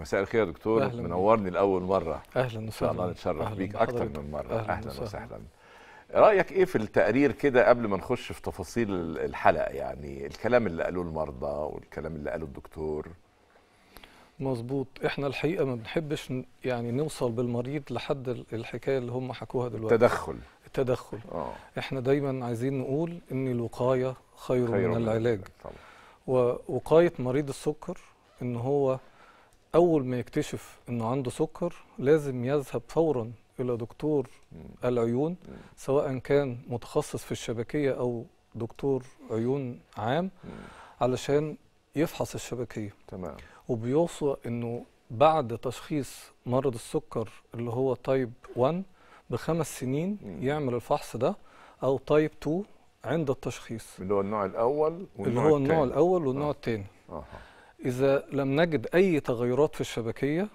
مساء الخير يا دكتور أهلاً منورني لاول مره اهلا وسهلا ان شاء الله نتشرف بيك اكتر من مره اهلا, أهلاً وسهلا. رايك ايه في التقرير كده قبل ما نخش في تفاصيل الحلقه يعني الكلام اللي قالوه المرضى والكلام اللي قاله الدكتور مظبوط احنا الحقيقه ما بنحبش يعني نوصل بالمريض لحد الحكايه اللي هم حكوها دلوقتي التدخل التدخل أوه. احنا دايما عايزين نقول ان الوقايه خير, خير من العلاج طبعا. ووقايه مريض السكر ان هو اول ما يكتشف انه عنده سكر لازم يذهب فورا الى دكتور العيون سواء كان متخصص في الشبكيه او دكتور عيون عام علشان يفحص الشبكيه تمام وبيوصى انه بعد تشخيص مرض السكر اللي هو تايب 1 بخمس سنين يعمل الفحص ده او تايب 2 عند التشخيص اللي هو النوع الاول والنوع اللي هو النوع الاول والنوع الثاني آه. إذا لم نجد أي تغيرات في الشبكية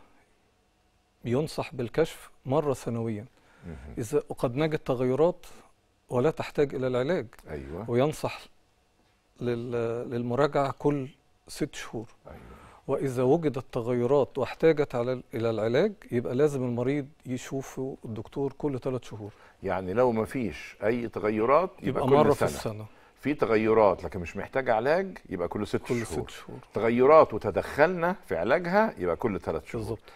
ينصح بالكشف مرة سنويا إذا قد نجد تغيرات ولا تحتاج إلى العلاج أيوة. وينصح للمراجعة كل ست شهور أيوة. وإذا وجدت تغيرات واحتاجت على إلى العلاج يبقى لازم المريض يشوفه الدكتور كل ثلاث شهور يعني لو ما فيش أي تغيرات يبقى, يبقى كل مرة سنة. في السنة في تغيرات لكن مش محتاج علاج يبقى كل ست كل شهور. ست شهور تغيرات وتدخلنا في علاجها يبقى كل ثلاث شهور بالظبط